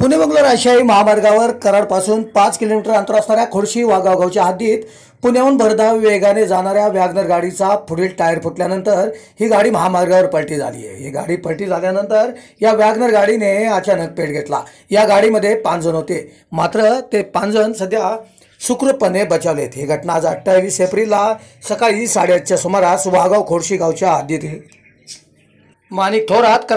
पुणे बंगलोर आशियाई महामार्गावर कराडपासून पाच किलोमीटर अंतर असणाऱ्या खोडशी गावच्या हद्दीत पुण्याहून भरधाव वेगाने जाणाऱ्या व्याग्नर गाडीचा पुढील टायर फुटल्यानंतर ही गाडी महामार्गावर पलटी झाली आहे ही गाडी पलटी झाल्यानंतर या व्याग्नर गाडीने अचानक पेट घेतला या गाडीमध्ये जण होते मात्र ते जण सध्या सुखरूपपणे बचावलेत ही घटना आज अठ्ठावीस एप्रिलला सकाळी साडेआठच्या सुमारास वाघाव खोडशी गावच्या हद्दीत माणिक थोरात